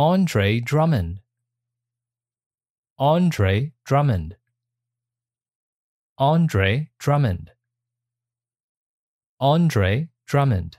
Andre Drummond. Andre Drummond. Andre Drummond. Andre Drummond.